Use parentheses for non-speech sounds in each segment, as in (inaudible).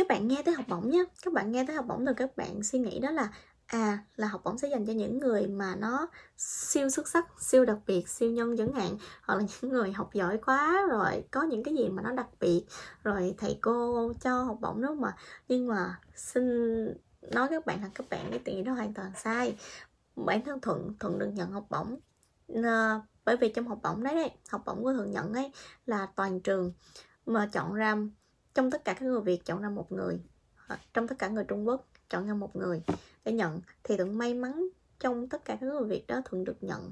các bạn nghe tới học bổng nhé các bạn nghe tới học bổng rồi các bạn suy nghĩ đó là à là học bổng sẽ dành cho những người mà nó siêu xuất sắc siêu đặc biệt siêu nhân chẳng hạn hoặc là (laughs) những người học giỏi quá rồi có những cái gì mà nó đặc biệt rồi thầy cô cho học bổng đúng không ạ? nhưng mà xin nói các bạn là các bạn cái tiền đó hoàn toàn sai bản thân thuận thuận được nhận học bổng à, bởi vì trong học bổng đấy, đấy học bổng của thuận nhận ấy là toàn trường mà chọn ra trong tất cả các người Việt chọn ra một người trong tất cả người Trung Quốc chọn ra một người để nhận thì thuận may mắn trong tất cả các người Việt đó thuận được nhận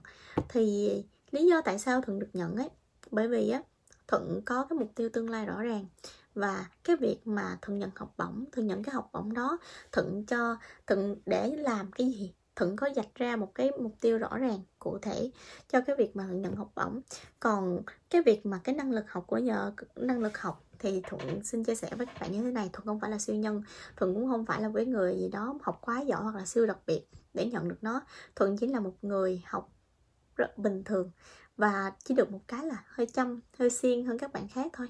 thì lý do tại sao thuận được nhận ấy bởi vì á thuận có cái mục tiêu tương lai rõ ràng và cái việc mà thuận nhận học bổng thuận nhận cái học bổng đó thuận cho thuận để làm cái gì thận có dạch ra một cái mục tiêu rõ ràng cụ thể cho cái việc mà nhận học bổng còn cái việc mà cái năng lực học của nhờ năng lực học thì thuận xin chia sẻ với các bạn như thế này thuận không phải là siêu nhân thuận cũng không phải là với người gì đó học quá giỏi hoặc là siêu đặc biệt để nhận được nó thuận chỉ là một người học rất bình thường và chỉ được một cái là hơi chăm hơi siêng hơn các bạn khác thôi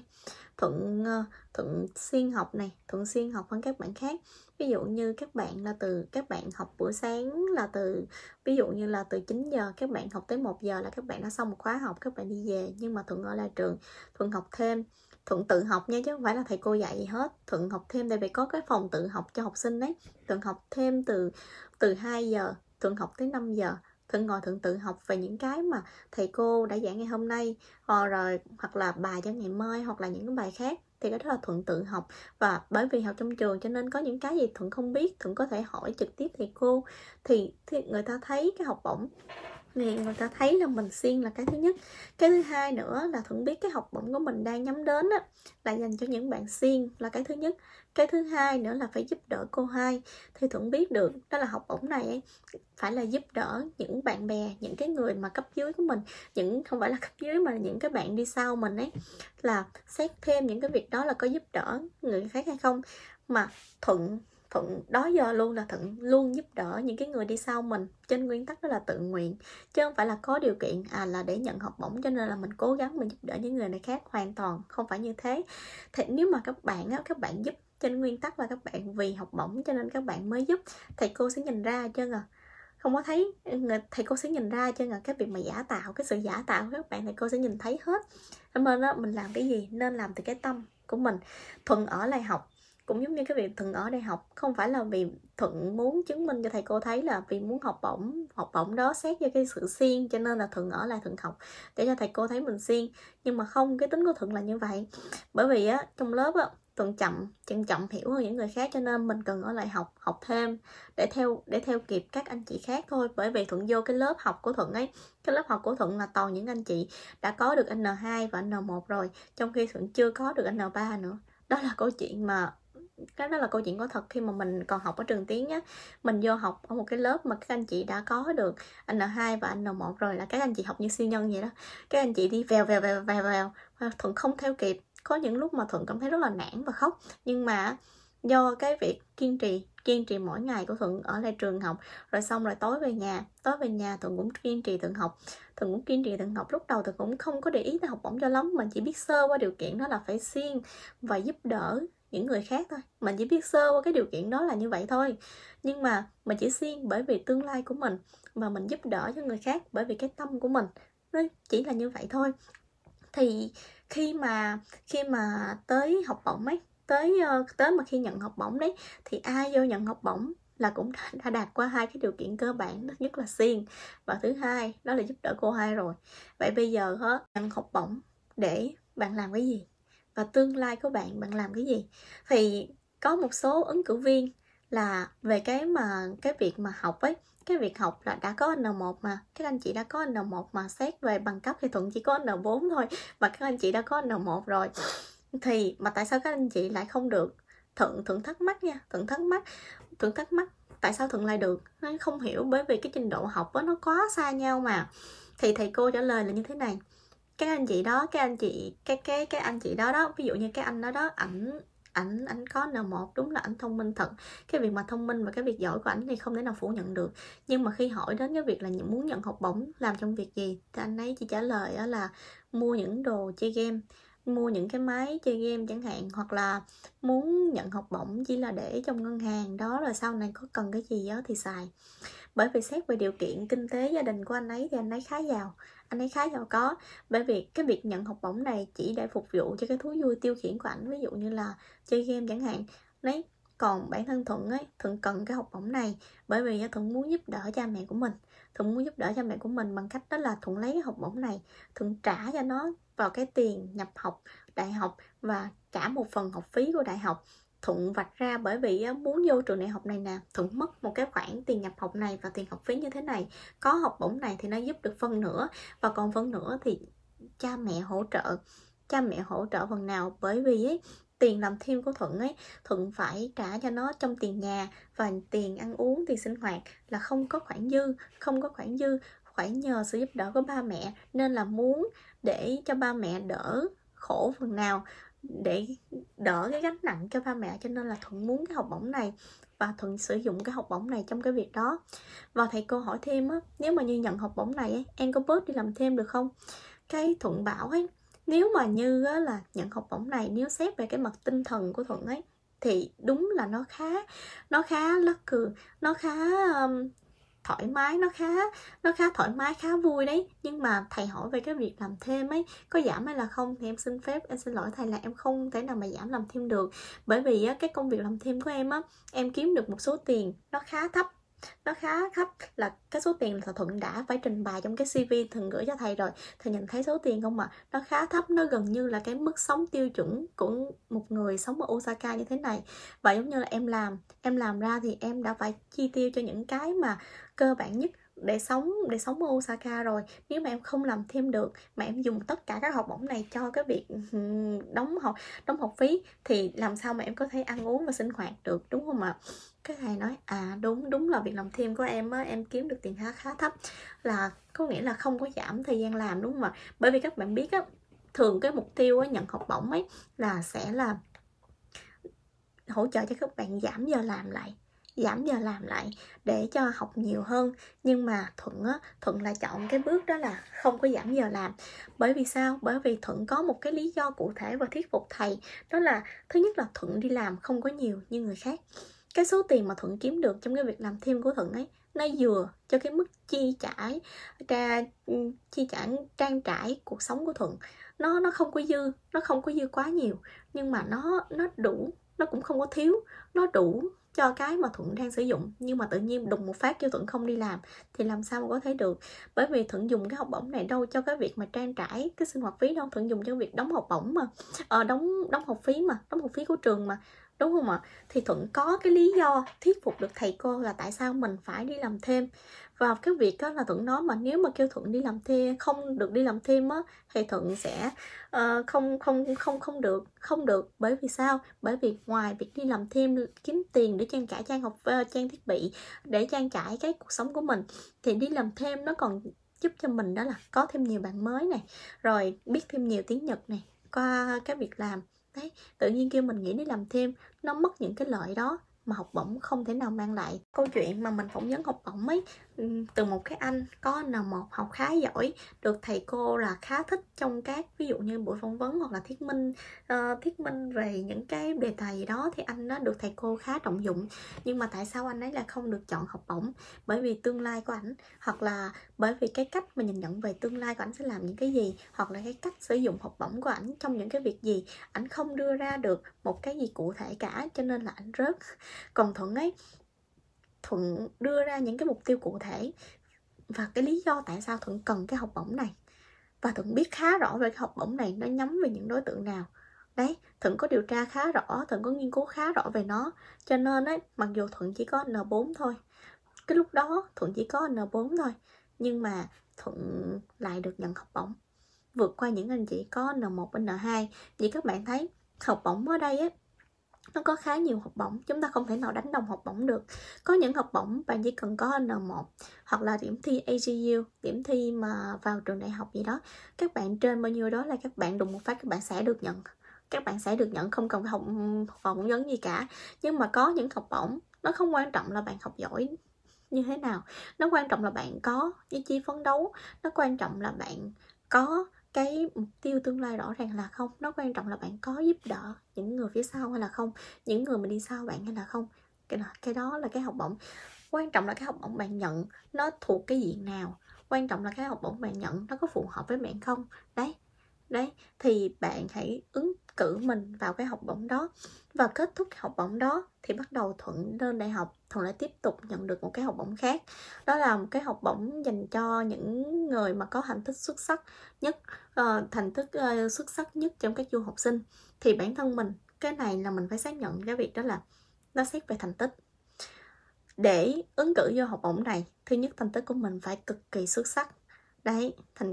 thuận ờ, thuận xuyên học này thuận xuyên học hơn các bạn khác ví dụ như các bạn là từ các bạn học buổi sáng là từ ví dụ như là từ 9 giờ các bạn học tới 1 giờ là các bạn đã xong một khóa học các bạn đi về nhưng mà thuận ở lại trường thuận học thêm thuận tự học nha chứ không phải là thầy cô dạy gì hết thuận học thêm tại vì có cái phòng tự học cho học sinh đấy thuận học thêm từ từ 2 giờ thuận học tới 5 giờ thử ngồi thử tự học về những cái mà thầy cô đã giảng ngày hôm nay ờ, rồi hoặc là bài cho ngày mai hoặc là những cái bài khác thì cái đó là thuận tự học và bởi vì học trong trường cho nên có những cái gì thuận không biết thuận có thể hỏi trực tiếp thầy cô thì, thì người ta thấy cái học bổng nghèo người ta thấy là mình siêng là cái thứ nhất cái thứ hai nữa là thuận biết cái học bổng của mình đang nhắm đến á, là dành cho những bạn siêng là cái thứ nhất cái thứ hai nữa là phải giúp đỡ cô hai thì thuận biết được đó là học bổng này phải là giúp đỡ những bạn bè những cái người mà cấp dưới của mình những không phải là cấp dưới mà là những cái bạn đi sau mình ấy là xét thêm những cái việc đó là có giúp đỡ người khác hay không mà thuận thuận đó giờ luôn là thuận luôn giúp đỡ những cái người đi sau mình trên nguyên tắc đó là tự nguyện chứ không phải là có điều kiện à là để nhận học bổng cho nên là mình cố gắng mình giúp đỡ những người này khác hoàn toàn không phải như thế thì nếu mà các bạn á các bạn giúp trên nguyên tắc là các bạn vì học bổng cho nên các bạn mới giúp thầy cô sẽ nhìn ra chứ à không có thấy ừ, thầy cô sẽ nhìn ra chứ là cái việc mà giả tạo cái sự giả tạo của các bạn thầy cô sẽ nhìn thấy hết cảm ơn đó mình làm cái gì nên làm từ cái tâm của mình thuận ở lại học cũng giống như cái việc thuận ở đây học không phải là vì thuận muốn chứng minh cho thầy cô thấy là vì muốn học bổng học bổng đó xét cho cái sự siêng cho nên là thuận ở lại thuận học để cho thầy cô thấy mình siêng nhưng mà không cái tính của thuận là như vậy bởi vì á trong lớp á thuận chậm chậm chậm hiểu hơn những người khác cho nên mình cần ở lại học học thêm để theo để theo kịp các anh chị khác thôi bởi vì thuận vô cái lớp học của thuận ấy cái lớp học của thuận là toàn những anh chị đã có được n 2 và n 1 rồi trong khi thuận chưa có được n 3 nữa đó là câu chuyện mà cái đó là câu chuyện có thật khi mà mình còn học ở trường tiếng á mình vô học ở một cái lớp mà các anh chị đã có được n 2 và n 1 rồi là các anh chị học như siêu nhân vậy đó các anh chị đi vèo vèo vèo vèo vèo thuận không theo kịp có những lúc mà thuận cảm thấy rất là nản và khóc nhưng mà do cái việc kiên trì kiên trì mỗi ngày của thuận ở lại trường học rồi xong rồi tối về nhà tối về nhà thuận cũng kiên trì thuận học thuận cũng kiên trì thuận học lúc đầu thuận cũng không có để ý tới học bổng cho lắm mình chỉ biết sơ qua điều kiện đó là phải siêng và giúp đỡ những người khác thôi mình chỉ biết sơ qua cái điều kiện đó là như vậy thôi nhưng mà mình chỉ siêng bởi vì tương lai của mình mà mình giúp đỡ cho người khác bởi vì cái tâm của mình nó chỉ là như vậy thôi thì khi mà khi mà tới học bổng ấy tới ờ, tới mà khi nhận học bổng đấy thì ai vô nhận học bổng là cũng đã đạt qua hai cái điều kiện cơ bản thứ nhất là siêng và thứ hai đó là giúp đỡ cô hai rồi vậy bây giờ á bạn học bổng để bạn làm cái gì và tương lai của bạn bạn làm cái gì thì có một số ứng cử viên là về cái mà cái việc mà học ấy cái việc học là đã có N1 mà các anh chị đã có N1 mà xét về bằng cấp thì Thuận chỉ có N4 thôi mà các anh chị đã có N1 rồi thì mà tại sao các anh chị lại không được Thuận Thuận thắc mắc nha Thuận thắc mắc Thuận thắc mắc tại sao Thuận lại được nó không hiểu bởi vì cái trình độ học đó, nó quá xa nhau mà thì thầy cô trả lời là như thế này cái anh chị đó cái anh chị cái cái cái anh chị đó đó ví dụ như cái anh đó đó ảnh ảnh ảnh có N1 đúng là ảnh thông minh thật cái việc mà thông minh và cái việc giỏi của ảnh thì không thể nào phủ nhận được nhưng mà khi hỏi đến cái việc là muốn nhận học bổng làm trong việc gì thì anh ấy chỉ trả lời là mua những đồ chơi game mua những cái máy chơi game chẳng hạn hoặc là muốn nhận học bổng chỉ là để trong ngân hàng đó rồi sau này có cần cái gì đó thì xài bởi vì xét về điều kiện kinh tế gia đình của anh ấy thì anh ấy khá giàu anh ấy khá giàu có bởi vì cái việc nhận học bổng này chỉ để phục vụ cho cái thú vui tiêu khiển của ảnh ví dụ như là chơi game chẳng hạn đấy còn bản thân thuận ấy thuận cần cái học bổng này bởi vì thuận muốn giúp đỡ cha mẹ của mình thuận muốn giúp đỡ cha mẹ của mình bằng cách đó là thuận lấy cái học bổng này thuận trả cho nó vào cái tiền nhập học đại học và trả một phần học phí của đại học Thuận vạch ra bởi vì muốn vô trường đại học này nè Thuận mất một cái khoản tiền nhập học này và tiền học phí như thế này Có học bổng này thì nó giúp được phân nữa Và còn phân nữa thì cha mẹ hỗ trợ Cha mẹ hỗ trợ phần nào bởi vì ấy, tiền làm thêm của Thuận ấy Thuận phải trả cho nó trong tiền nhà và tiền ăn uống, tiền sinh hoạt là không có khoản dư Không có khoản dư khoản nhờ sự giúp đỡ của ba mẹ Nên là muốn để cho ba mẹ đỡ khổ phần nào để đỡ cái gánh nặng cho ba mẹ cho nên là thuận muốn cái học bổng này và thuận sử dụng cái học bổng này trong cái việc đó và thầy cô hỏi thêm á nếu mà như nhận học bổng này ấy, em có bớt đi làm thêm được không cái thuận bảo ấy nếu mà như á, là nhận học bổng này nếu xét về cái mặt tinh thần của thuận ấy thì đúng là nó khá nó khá lắc cừ nó khá um, thoải mái nó khá nó khá thoải mái khá vui đấy nhưng mà thầy hỏi về cái việc làm thêm ấy có giảm hay là không thì em xin phép em xin lỗi thầy là em không thể nào mà giảm làm thêm được bởi vì á, cái công việc làm thêm của em á em kiếm được một số tiền nó khá thấp nó khá thấp là cái số tiền thỏa thuận đã phải trình bày trong cái cv thường gửi cho thầy rồi thầy nhìn thấy số tiền không ạ à? nó khá thấp nó gần như là cái mức sống tiêu chuẩn của một người sống ở osaka như thế này và giống như là em làm em làm ra thì em đã phải chi tiêu cho những cái mà cơ bản nhất để sống để sống ở Osaka rồi nếu mà em không làm thêm được mà em dùng tất cả các học bổng này cho cái việc ừ, đóng học đóng học phí thì làm sao mà em có thể ăn uống và sinh hoạt được đúng không ạ cái thầy nói à đúng đúng là việc làm thêm của em á em kiếm được tiền khá khá thấp là có nghĩa là không có giảm thời gian làm đúng không ạ bởi vì các bạn biết á thường cái mục tiêu á, nhận học bổng ấy là sẽ là hỗ trợ cho các bạn giảm giờ làm lại giảm giờ làm lại để cho học nhiều hơn nhưng mà thuận á thuận lại chọn cái bước đó là không có giảm giờ làm bởi vì sao bởi vì thuận có một cái lý do cụ thể và thuyết phục thầy đó là thứ nhất là thuận đi làm không có nhiều như người khác cái số tiền mà thuận kiếm được trong cái việc làm thêm của thuận ấy nó vừa cho cái mức chi trả tra, ừ, chi trả trang trải cuộc sống của thuận nó nó không có dư nó không có dư quá nhiều nhưng mà nó nó đủ nó cũng không có thiếu nó đủ cho cái mà thuận đang sử dụng nhưng mà tự nhiên đùng một phát kêu thuận không đi làm thì làm sao mà có thể được bởi vì thuận dùng cái học bổng này đâu cho cái việc mà trang trải cái sinh hoạt phí đâu thuận dùng cho việc đóng học bổng mà ờ, đóng đóng học phí mà đóng học phí của trường mà đúng không ạ thì thuận có cái lý do thuyết phục được thầy cô là tại sao mình phải đi làm thêm và cái việc đó là thuận nói mà nếu mà kêu thuận đi làm thêm không được đi làm thêm á thì thuận sẽ uh, không không không không được không được bởi vì sao bởi vì ngoài việc đi làm thêm kiếm tiền để trang trải trang học ờ, trang thiết bị để trang trải cái cuộc sống của mình thì đi làm thêm nó còn giúp cho mình đó là có thêm nhiều bạn mới này rồi biết thêm nhiều tiếng nhật này qua cái việc làm đấy tự nhiên kêu mình nghĩ đi làm thêm nó mất những cái lợi đó mà học bổng không thể nào mang lại câu chuyện mà mình phỏng vấn học bổng ấy Ừ, từ một cái anh có N1 học khá giỏi được thầy cô là khá thích trong các ví dụ như buổi phỏng vấn hoặc là thuyết minh uh, thuyết minh về những cái đề tài gì đó thì anh nó được thầy cô khá trọng dụng nhưng mà tại sao anh ấy là không được chọn học bổng bởi vì tương lai của ảnh hoặc là bởi vì cái cách mà nhìn nhận về tương lai của ảnh sẽ làm những cái gì hoặc là cái cách sử dụng học bổng của ảnh trong những cái việc gì ảnh không đưa ra được một cái gì cụ thể cả cho nên là ảnh rớt còn thuận ấy thuận đưa ra những cái mục tiêu cụ thể và cái lý do tại sao thuận cần cái học bổng này và thuận biết khá rõ về cái học bổng này nó nhắm về những đối tượng nào đấy thuận có điều tra khá rõ thuận có nghiên cứu khá rõ về nó cho nên ấy, mặc dù thuận chỉ có n 4 thôi cái lúc đó thuận chỉ có n 4 thôi nhưng mà thuận lại được nhận học bổng vượt qua những anh chị có n 1 n 2 vì các bạn thấy học bổng ở đây ấy, nó có khá nhiều học bổng chúng ta không thể nào đánh đồng học bổng được có những học bổng bạn chỉ cần có N1 hoặc là điểm thi AGU điểm thi mà vào trường đại học gì đó các bạn trên bao nhiêu đó là các bạn đụng một phát các bạn sẽ được nhận các bạn sẽ được nhận không cần học phỏng ừ, vấn gì cả nhưng mà có những học bổng nó không quan trọng là bạn học giỏi như thế nào nó quan trọng là bạn có ý chí phấn đấu nó quan trọng là bạn có cái mục tiêu tương lai rõ ràng là không nó quan trọng là bạn có giúp đỡ những người phía sau hay là không những người mà đi sau bạn hay là không cái đó, cái đó là cái học bổng quan trọng là cái học bổng bạn nhận nó thuộc cái diện nào quan trọng là cái học bổng bạn nhận nó có phù hợp với bạn không đấy đấy thì bạn hãy ứng cử mình vào cái học bổng đó và kết thúc học bổng đó thì bắt đầu thuận lên đại học thuận lại tiếp tục nhận được một cái học bổng khác đó là một cái học bổng dành cho những người mà có thành tích xuất sắc nhất uh, thành tích uh, xuất sắc nhất trong các du học sinh thì bản thân mình cái này là mình phải xác nhận cái việc đó là nó xét về thành tích để ứng cử vô học bổng này thứ nhất thành tích của mình phải cực kỳ xuất sắc đấy thành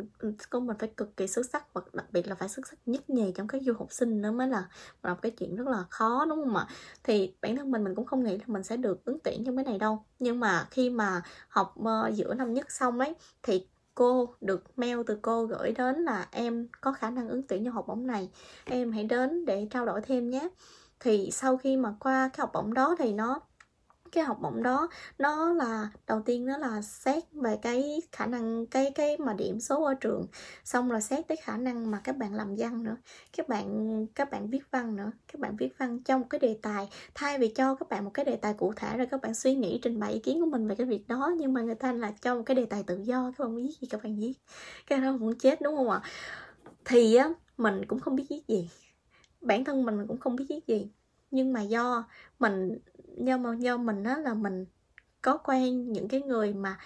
của mình phải cực kỳ xuất sắc và đặc biệt là phải xuất sắc nhất nhì trong các du học sinh nữa mới là là một cái chuyện rất là khó đúng không ạ thì bản thân mình mình cũng không nghĩ là mình sẽ được ứng tuyển trong cái này đâu nhưng mà khi mà học uh, giữa năm nhất xong ấy thì cô được mail từ cô gửi đến là em có khả năng ứng tuyển vào học bổng này em hãy đến để trao đổi thêm nhé thì sau khi mà qua cái học bổng đó thì nó cái học bổng đó nó là đầu tiên nó là xét về cái khả năng cái cái mà điểm số ở trường xong rồi xét tới khả năng mà các bạn làm văn nữa các bạn các bạn viết văn nữa các bạn viết văn trong cái đề tài thay vì cho các bạn một cái đề tài cụ thể rồi các bạn suy nghĩ trình bày ý kiến của mình về cái việc đó nhưng mà người ta là cho một cái đề tài tự do các bạn viết gì các bạn viết cái đó cũng chết đúng không ạ thì á mình cũng không biết viết gì bản thân mình cũng không biết viết gì nhưng mà do mình nhưng mà do mình á là mình có quen những cái người mà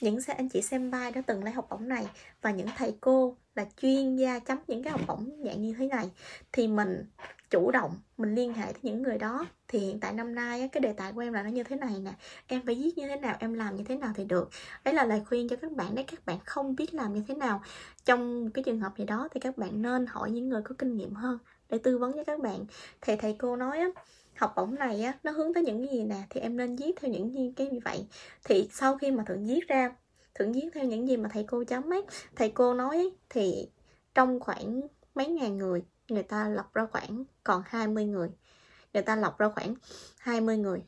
những anh chị xem bay đã từng lấy học bổng này và những thầy cô là chuyên gia chấm những cái học bổng dạng như thế này thì mình chủ động mình liên hệ với những người đó thì hiện tại năm nay cái đề tài của em là nó như thế này nè em phải viết như thế nào em làm như thế nào thì được đấy là lời khuyên cho các bạn đấy các bạn không biết làm như thế nào trong cái trường hợp gì đó thì các bạn nên hỏi những người có kinh nghiệm hơn để tư vấn cho các bạn thì thầy cô nói á học bổng này á, nó hướng tới những gì nè thì em nên viết theo những cái như vậy thì sau khi mà thượng viết ra thượng viết theo những gì mà thầy cô chấm ấy thầy cô nói ấy, thì trong khoảng mấy ngàn người người ta lọc ra khoảng còn 20 người người ta lọc ra khoảng 20 người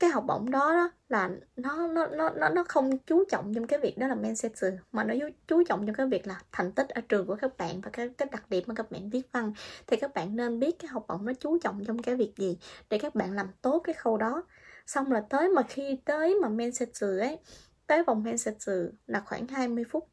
cái học bổng đó, đó là nó nó nó nó nó không chú trọng trong cái việc đó là men mà nó chú trọng trong cái việc là thành tích ở trường của các bạn và cái cái đặc điểm mà các bạn viết văn thì các bạn nên biết cái học bổng nó chú trọng trong cái việc gì để các bạn làm tốt cái khâu đó xong là tới mà khi tới mà men ấy tới vòng men là khoảng 20 phút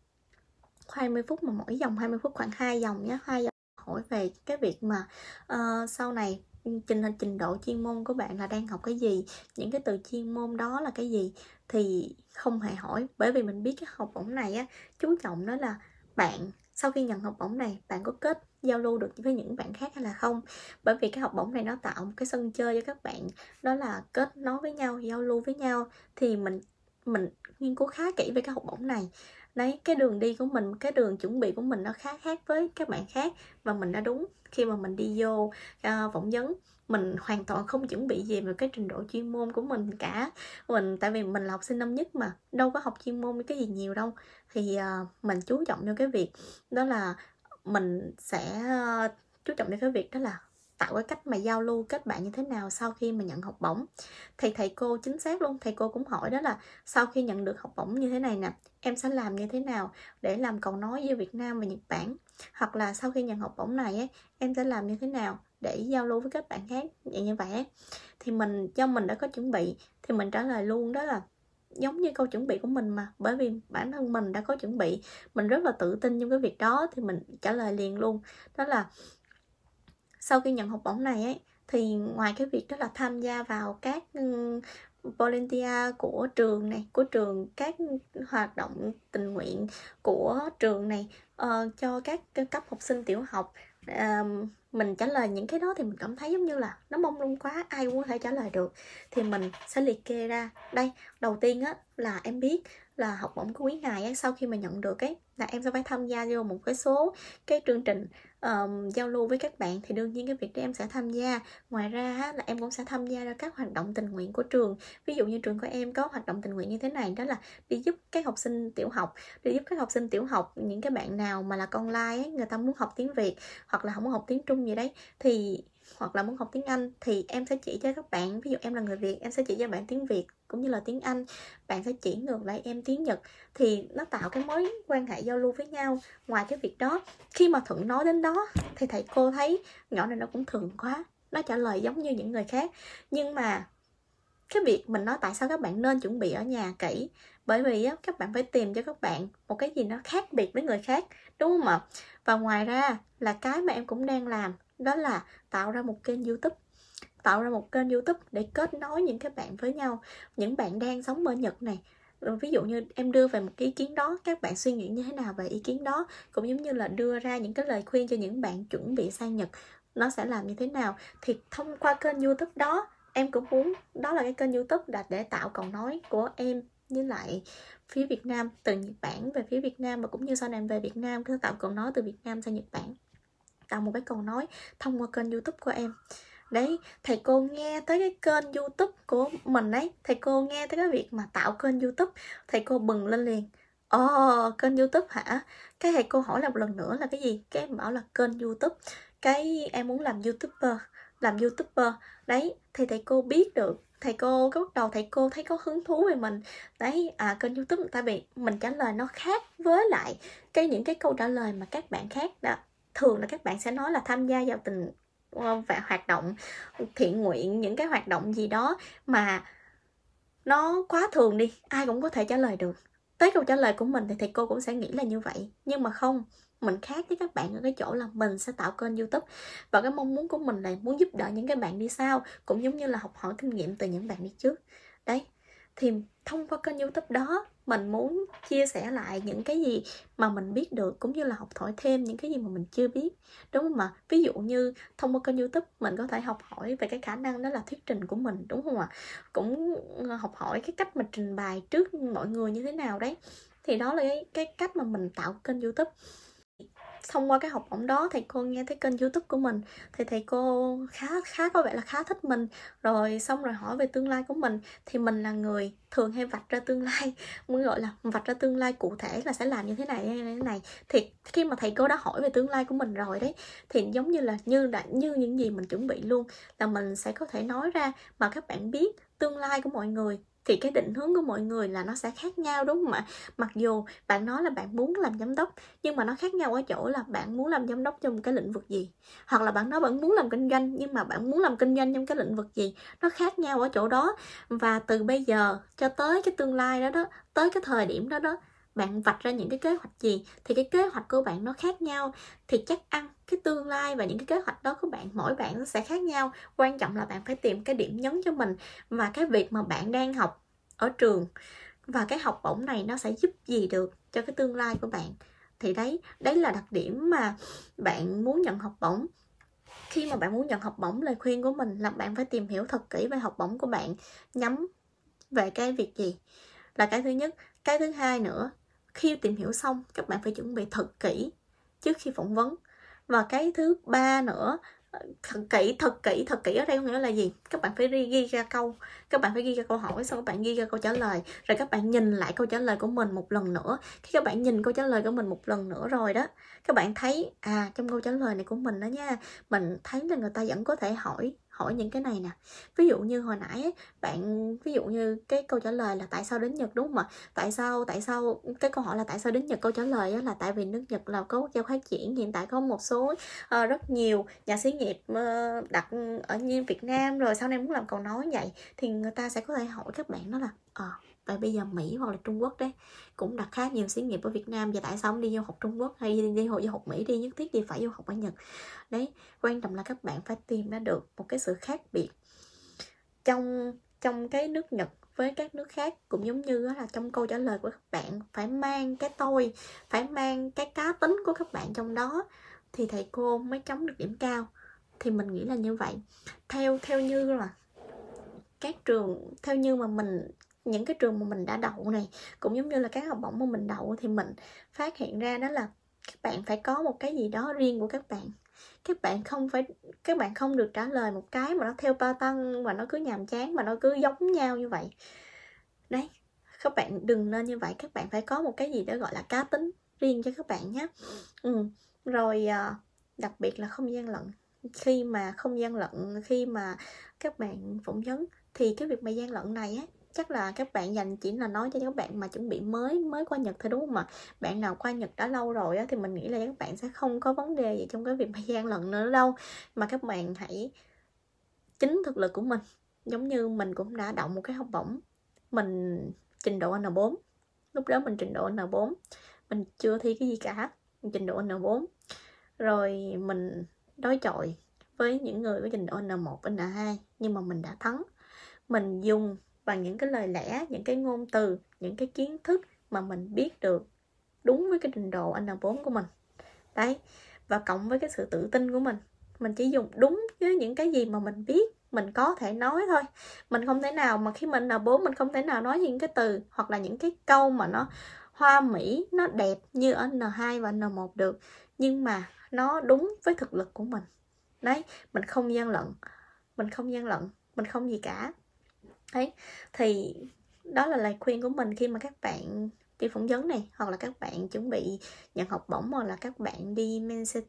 20 phút mà mỗi dòng 20 phút khoảng hai dòng nhé hai dòng hỏi về cái việc mà uh, sau này trình trình độ chuyên môn của bạn là đang học cái gì những cái từ chuyên môn đó là cái gì thì không hề hỏi bởi vì mình biết cái học bổng này á chú trọng đó là bạn sau khi nhận học bổng này bạn có kết giao lưu được với những bạn khác hay là không bởi vì cái học bổng này nó tạo một cái sân chơi cho các bạn đó là kết nối với nhau giao lưu với nhau thì mình mình nghiên cứu khá kỹ về cái học bổng này đấy cái đường đi của mình cái đường chuẩn bị của mình nó khá khác với các bạn khác và mình đã đúng khi mà mình đi vô uh, phỏng vấn mình hoàn toàn không chuẩn bị gì về cái trình độ chuyên môn của mình cả mình tại vì mình là học sinh năm nhất mà đâu có học chuyên môn cái gì nhiều đâu thì uh, mình chú trọng cho cái việc đó là mình sẽ uh, chú trọng đến cái việc đó là tạo cái cách mà giao lưu kết bạn như thế nào sau khi mà nhận học bổng thì thầy cô chính xác luôn thầy cô cũng hỏi đó là sau khi nhận được học bổng như thế này nè em sẽ làm như thế nào để làm cầu nối giữa Việt Nam và Nhật Bản hoặc là sau khi nhận học bổng này ấy, em sẽ làm như thế nào để giao lưu với các bạn khác dạng như vậy thì mình do mình đã có chuẩn bị thì mình trả lời luôn đó là giống như câu chuẩn bị của mình mà bởi vì bản thân mình đã có chuẩn bị mình rất là tự tin trong cái việc đó thì mình trả lời liền luôn đó là sau khi nhận học bổng này ấy thì ngoài cái việc đó là tham gia vào các volunteer của trường này của trường các hoạt động tình nguyện của trường này uh, cho các cấp học sinh tiểu học uh, mình trả lời những cái đó thì mình cảm thấy giống như là nó mông lung quá ai cũng có thể trả lời được thì mình sẽ liệt kê ra đây đầu tiên á là em biết là học bổng của quý ngài sau khi mà nhận được ấy là em sẽ phải tham gia vô một cái số cái chương trình um, giao lưu với các bạn thì đương nhiên cái việc đó em sẽ tham gia ngoài ra là em cũng sẽ tham gia ra các hoạt động tình nguyện của trường ví dụ như trường của em có hoạt động tình nguyện như thế này đó là đi giúp các học sinh tiểu học đi giúp các học sinh tiểu học những cái bạn nào mà là con lai ấy, người ta muốn học tiếng việt hoặc là không muốn học tiếng trung gì đấy thì hoặc là muốn học tiếng Anh thì em sẽ chỉ cho các bạn ví dụ em là người Việt em sẽ chỉ cho bạn tiếng Việt cũng như là tiếng Anh bạn sẽ chỉ ngược lại em tiếng Nhật thì nó tạo cái mối quan hệ giao lưu với nhau ngoài cái việc đó khi mà Thuận nói đến đó thì thầy cô thấy nhỏ này nó cũng thường quá nó trả lời giống như những người khác nhưng mà cái việc mình nói tại sao các bạn nên chuẩn bị ở nhà kỹ bởi vì á, các bạn phải tìm cho các bạn một cái gì nó khác biệt với người khác đúng không ạ và ngoài ra là cái mà em cũng đang làm đó là tạo ra một kênh youtube tạo ra một kênh youtube để kết nối những các bạn với nhau những bạn đang sống ở nhật này rồi ví dụ như em đưa về một cái ý kiến đó các bạn suy nghĩ như thế nào về ý kiến đó cũng giống như là đưa ra những cái lời khuyên cho những bạn chuẩn bị sang nhật nó sẽ làm như thế nào thì thông qua kênh youtube đó em cũng muốn đó là cái kênh youtube đặt để tạo cầu nối của em với lại phía Việt Nam từ Nhật Bản về phía Việt Nam và cũng như sau này về Việt Nam cứ tạo cầu nói từ Việt Nam sang Nhật Bản tạo một cái câu nói thông qua kênh youtube của em đấy thầy cô nghe tới cái kênh youtube của mình ấy thầy cô nghe tới cái việc mà tạo kênh youtube thầy cô bừng lên liền ồ oh, kênh youtube hả cái thầy cô hỏi là một lần nữa là cái gì cái em bảo là kênh youtube cái em muốn làm youtuber làm youtuber đấy thì thầy cô biết được thầy cô cái bắt đầu thầy cô thấy có hứng thú về mình đấy à, kênh youtube tại vì mình trả lời nó khác với lại cái những cái câu trả lời mà các bạn khác đã thường là các bạn sẽ nói là tham gia vào tình ờ, và hoạt động thiện nguyện những cái hoạt động gì đó mà nó quá thường đi ai cũng có thể trả lời được tới câu trả lời của mình thì thầy cô cũng sẽ nghĩ là như vậy nhưng mà không mình khác với các bạn ở cái chỗ là mình sẽ tạo kênh youtube và cái mong muốn của mình là muốn giúp đỡ những cái bạn đi sau cũng giống như là học hỏi kinh nghiệm từ những bạn đi trước đấy thì thông qua kênh youtube đó mình muốn chia sẻ lại những cái gì mà mình biết được cũng như là học hỏi thêm những cái gì mà mình chưa biết đúng không ạ ví dụ như thông qua kênh youtube mình có thể học hỏi về cái khả năng đó là thuyết trình của mình đúng không ạ cũng ờ, học hỏi cái cách mà trình bày trước mọi người như thế nào đấy thì đó là cái, cái cách mà mình tạo kênh youtube thông qua cái học bổng đó thầy cô nghe thấy kênh youtube của mình thì thầy cô khá khá có vẻ là khá thích mình rồi xong rồi hỏi về tương lai của mình thì mình là người thường hay vạch ra tương lai (laughs) muốn gọi là vạch ra tương lai cụ thể là sẽ làm như thế này như thế này thì khi mà thầy cô đã hỏi về tương lai của mình rồi đấy thì giống như là như đã như những gì mình chuẩn bị luôn là mình sẽ có thể nói ra mà các bạn biết tương lai của mọi người thì cái định hướng của mọi người là nó sẽ khác nhau đúng không ạ mặc dù bạn nói là bạn muốn làm giám đốc nhưng mà nó khác nhau ở chỗ là bạn muốn làm giám đốc trong cái lĩnh vực gì hoặc là bạn nói bạn muốn làm kinh doanh nhưng mà bạn muốn làm kinh doanh trong cái lĩnh vực gì nó khác nhau ở chỗ đó và từ bây giờ cho tới cái tương lai đó đó tới cái thời điểm đó đó bạn vạch ra những cái kế hoạch gì thì cái kế hoạch của bạn nó khác nhau thì chắc ăn cái tương lai và những cái kế hoạch đó của bạn mỗi bạn nó sẽ khác nhau quan trọng là bạn phải tìm cái điểm nhấn cho mình và cái việc mà bạn đang học ở trường và cái học bổng này nó sẽ giúp gì được cho cái tương lai của bạn thì đấy đấy là đặc điểm mà bạn muốn nhận học bổng khi mà bạn muốn nhận học bổng lời khuyên của mình là bạn phải tìm hiểu thật kỹ về học bổng của bạn nhắm về cái việc gì là cái thứ nhất cái thứ hai nữa khi tìm hiểu xong các bạn phải chuẩn bị thật kỹ trước khi phỏng vấn và cái thứ ba nữa ờ, thật kỹ thật kỹ thật kỹ ở đây có nghĩa là gì các bạn phải ghi ra câu các bạn phải ghi ra câu hỏi xong các bạn ghi ra câu trả lời rồi các bạn nhìn lại câu trả lời của mình một lần nữa khi các bạn nhìn câu trả lời của mình một lần nữa rồi đó các bạn thấy à trong câu trả lời này của mình đó nha mình thấy là người ta vẫn có thể hỏi hỏi những cái này nè ví dụ như hồi nãy bạn ví dụ như cái câu trả lời là tại sao đến nhật đúng không ạ tại sao tại sao cái câu hỏi là tại sao đến nhật câu trả lời là tại vì nước nhật là có quốc gia phát triển hiện tại có một số uh, rất nhiều nhà xí nghiệp uh, đặt ở như việt nam rồi sau này muốn làm cầu nói vậy thì người ta sẽ có thể hỏi các bạn đó là ờ uh, tại bây giờ mỹ hoặc là trung quốc đấy cũng đặt khá nhiều xí nghiệp ở việt nam và tại sao ông đi du học trung quốc hay đi, đi du học mỹ đi nhất thiết gì phải du học ở nhật đấy quan trọng là các bạn phải tìm ra được một cái sự khác biệt trong trong cái nước nhật với các nước khác cũng giống như là trong câu trả lời của các bạn phải mang cái tôi phải mang cái cá tính của các bạn trong đó thì thầy cô mới chống được điểm cao thì mình nghĩ là như vậy theo theo như là các trường theo như mà mình những cái trường mà mình đã đậu này cũng giống như là các học bổng mà mình đậu thì mình phát hiện ra đó là các bạn phải có một cái gì đó riêng của các bạn các bạn không phải các bạn không được trả lời một cái mà nó theo ba tăng mà nó cứ nhàm chán mà nó cứ giống nhau như vậy đấy các bạn đừng nên như vậy các bạn phải có một cái gì đó gọi là cá tính riêng cho các bạn nhé ừ. rồi ờ, đặc biệt là không gian lận khi mà không gian lận khi mà các bạn phỏng vấn thì cái việc mà gian lận này á chắc là các bạn dành chỉ là nói cho các bạn mà chuẩn bị mới mới qua Nhật thôi đúng không ạ? Bạn nào qua Nhật đã lâu rồi á, thì mình nghĩ là các bạn sẽ không có vấn đề gì trong cái việc mà gian lận nữa đâu mà các bạn hãy chính thực lực của mình giống như mình cũng đã đậu một cái học bổng mình trình độ N4 lúc đó mình trình độ N4 mình chưa thi cái gì cả mình trình độ N4 rồi mình đối chọi với những người có trình độ N1, N2 nhưng mà mình đã thắng mình dùng bằng những cái lời lẽ những cái ngôn từ những cái kiến thức mà mình biết được đúng với cái trình độ N4 của mình đấy và cộng với cái sự tự tin của mình mình chỉ dùng đúng với những cái gì mà mình biết mình có thể nói thôi mình không thể nào mà khi mình là bố mình không thể nào nói những cái từ hoặc là những cái câu mà nó hoa mỹ nó đẹp như ở N2 và N1 được nhưng mà nó đúng với thực lực của mình đấy mình không gian lận mình không gian lận mình không gì cả đấy thì đó là lời khuyên của mình khi mà các bạn đi phỏng vấn này hoặc là các bạn chuẩn bị nhận học bổng hoặc là các bạn đi manager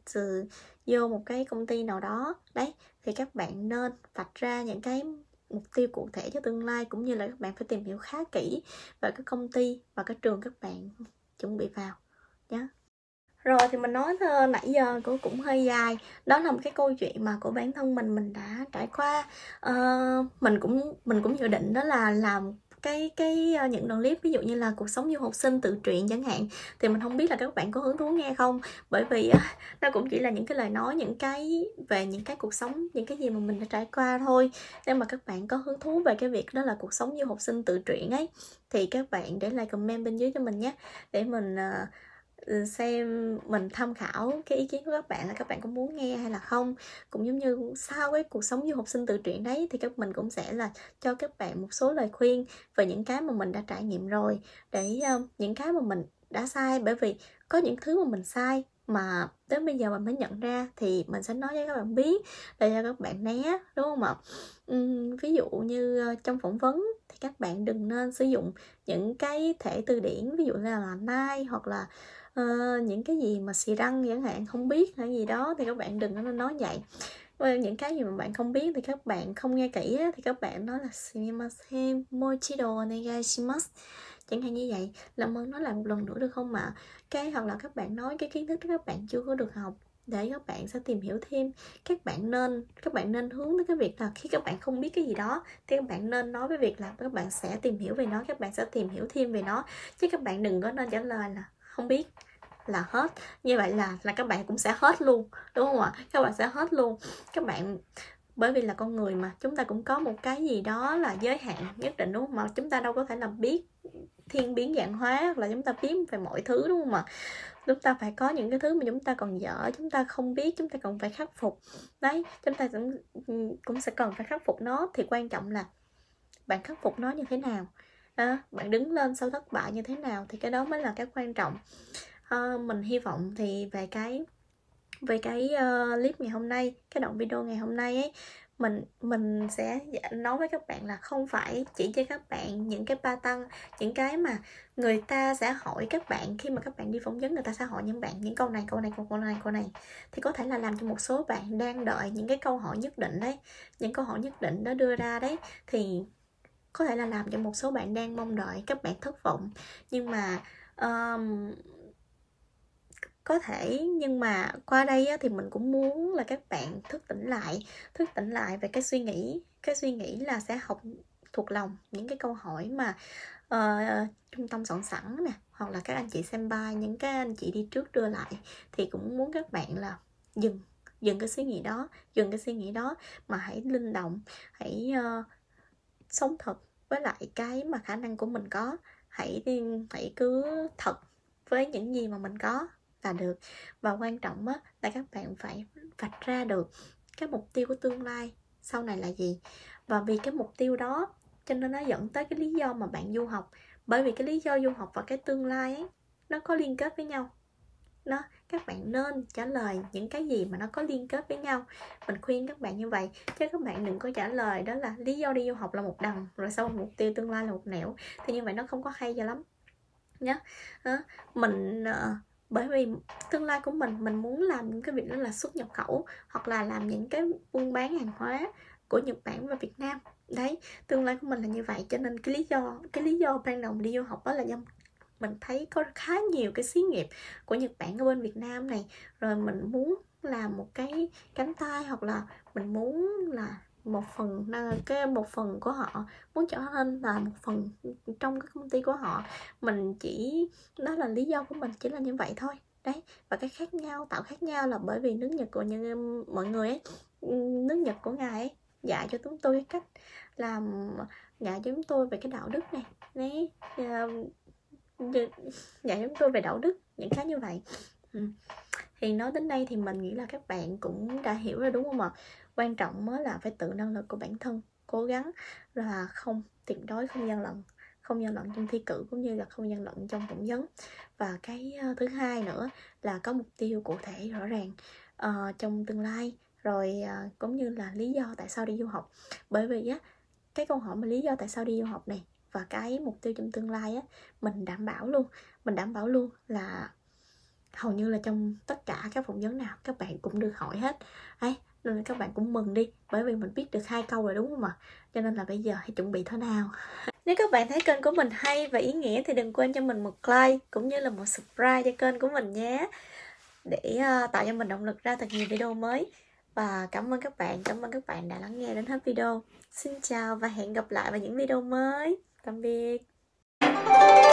vô một cái công ty nào đó đấy thì các bạn nên vạch ra những cái mục tiêu cụ thể cho tương lai cũng như là các bạn phải tìm hiểu khá kỹ về cái công ty và cái trường các bạn chuẩn bị vào nhé rồi thì mình nói nãy giờ cũng cũng hơi dài đó là một cái câu chuyện mà của bản thân mình mình đã trải qua uh, mình cũng mình cũng dự định đó là làm cái cái ờ, những đoạn clip ví dụ như là cuộc sống như học sinh tự truyện chẳng hạn thì mình không biết là các bạn có hứng thú nghe không bởi vì nó cũng chỉ là những cái lời nói những cái về những cái cuộc sống những cái gì mà mình đã trải qua thôi nếu mà các bạn có hứng thú về cái việc đó là cuộc sống như học sinh tự truyện ấy thì các bạn để lại comment bên dưới cho mình nhé để mình ờ, xem mình tham khảo cái ý kiến của các bạn là các bạn có muốn nghe hay là không cũng giống như sau cái cuộc sống du học sinh tự truyện đấy thì các mình cũng sẽ là cho các bạn một số lời khuyên về những cái mà mình đã trải nghiệm rồi để uh, những cái mà mình đã sai bởi vì có những thứ mà mình sai mà đến bây giờ mình mới nhận ra thì mình sẽ nói với các bạn biết để cho các bạn né đúng không ạ uhm, ví dụ như ờ, trong phỏng vấn thì các bạn đừng nên sử dụng những cái thể từ điển ví dụ như là nai hoặc là uh, những cái gì mà xì răng chẳng hạn không biết hay gì đó thì các bạn đừng có nên nói vậy những cái gì mà bạn không biết thì các bạn không nghe kỹ á, thì các bạn nói là sumimasen mochido onegaishimasu chẳng hạn như vậy làm ơn nói lại một lần nữa được không ạ à? cái hoặc là các bạn nói cái kiến thức các bạn chưa có được học để các bạn sẽ tìm hiểu thêm các bạn nên các bạn nên hướng tới cái việc là khi các bạn không biết cái gì đó thì các bạn nên nói với việc là các bạn sẽ tìm hiểu về nó các bạn sẽ tìm hiểu thêm về nó chứ các bạn đừng có nên trả lời là không biết là hết như vậy là là các bạn cũng sẽ hết luôn đúng không ạ các bạn sẽ hết luôn các bạn bởi vì là con người mà chúng ta cũng có một cái gì đó là giới hạn nhất định đúng không mà chúng ta đâu có thể làm biết thiên biến dạng hóa hoặc là chúng ta biết về mọi thứ đúng không ạ chúng ta phải có những cái thứ mà chúng ta còn dở chúng ta không biết chúng ta còn phải khắc phục đấy chúng ta cũng cũng sẽ cần phải khắc phục nó thì quan trọng là bạn khắc phục nó như thế nào à, bạn đứng lên sau thất bại như thế nào thì cái đó mới là cái quan trọng à, mình hy vọng thì về cái về cái uh, clip ngày hôm nay cái đoạn video ngày hôm nay ấy mình mình sẽ nói với các bạn là không phải chỉ cho các bạn những cái ba tăng những cái mà người ta sẽ hỏi các bạn khi mà các bạn đi phỏng vấn người ta sẽ hỏi những bạn những câu này câu này câu này câu này thì có thể là làm cho một số bạn đang đợi những cái câu hỏi nhất định đấy những câu hỏi nhất định nó đưa ra đấy thì có thể là làm cho một số bạn đang mong đợi các bạn thất vọng nhưng mà um, có thể nhưng mà qua đây á, thì mình cũng muốn là các bạn thức tỉnh lại thức tỉnh lại về cái suy nghĩ cái suy nghĩ là sẽ học thuộc lòng những cái câu hỏi mà uh, trung tâm soạn sẵn nè hoặc là các anh chị xem bài những cái anh chị đi trước đưa lại thì cũng muốn các bạn là dừng dừng cái suy nghĩ đó dừng cái suy nghĩ đó mà hãy linh động hãy uh, sống thật với lại cái mà khả năng của mình có hãy đi hãy cứ thật với những gì mà mình có là được và quan trọng á, là các bạn phải vạch ra được cái mục tiêu của tương lai sau này là gì và vì cái mục tiêu đó cho nên nó dẫn tới cái lý do mà bạn du học bởi vì cái lý do du học và cái tương lai ấy, nó có liên kết với nhau đó các bạn nên trả lời những cái gì mà nó có liên kết với nhau mình khuyên các bạn như vậy chứ các bạn đừng có trả lời đó là lý do đi du học là một đằng rồi sau mục tiêu tương lai là một nẻo thì như vậy nó không có hay cho lắm nhá ờ, mình ờ, bởi vì tương lai của mình mình muốn làm những cái việc đó là xuất nhập khẩu hoặc là làm những cái buôn bán hàng hóa của Nhật Bản và Việt Nam đấy tương lai của mình là như vậy cho nên cái lý do cái lý do ban đầu đi du học đó là do mình thấy có khá nhiều cái xí nghiệp của Nhật Bản ở bên Việt Nam này rồi mình muốn làm một cái cánh tay hoặc là mình muốn là một phần à, cái một phần của họ muốn trở nên là một phần trong cái công ty của họ mình chỉ đó là lý do của mình chỉ là như vậy thôi đấy và cái khác nhau tạo khác nhau là bởi vì nước nhật của những mọi người ấy nước nhật của ngài ấy dạy cho chúng tôi cái cách làm dạy cho chúng tôi về cái đạo đức này đấy à, dạy chúng tôi về đạo đức những cái như vậy ừ. thì nói đến đây thì mình nghĩ là các bạn cũng đã hiểu rồi đúng không ạ quan trọng mới là phải tự năng lực của bản thân cố gắng là không tuyệt đối không gian lận không gian lận trong thi cử cũng như là không gian lận trong phỏng vấn và cái ờ, thứ hai nữa là có mục tiêu cụ thể rõ ràng uh, trong tương lai rồi uh, cũng như là lý do tại sao đi du học bởi vì á cái câu hỏi mà lý do tại sao đi du học này và cái mục tiêu trong tương lai á mình đảm bảo luôn mình đảm bảo luôn là hầu như là trong tất cả các phỏng vấn nào các bạn cũng được hỏi hết ấy nên là các bạn cũng mừng đi bởi vì mình biết được hai câu rồi đúng không ạ cho nên là bây giờ hãy chuẩn bị thế nào (laughs) nếu các bạn thấy kênh của mình hay và ý nghĩa thì đừng quên cho mình một like cũng như là một subscribe cho kênh của mình nhé để ờ, tạo cho mình động lực ra thật nhiều video mới và cảm ơn các bạn cảm ơn các bạn đã lắng nghe đến hết video xin chào và hẹn gặp lại vào những video mới tạm biệt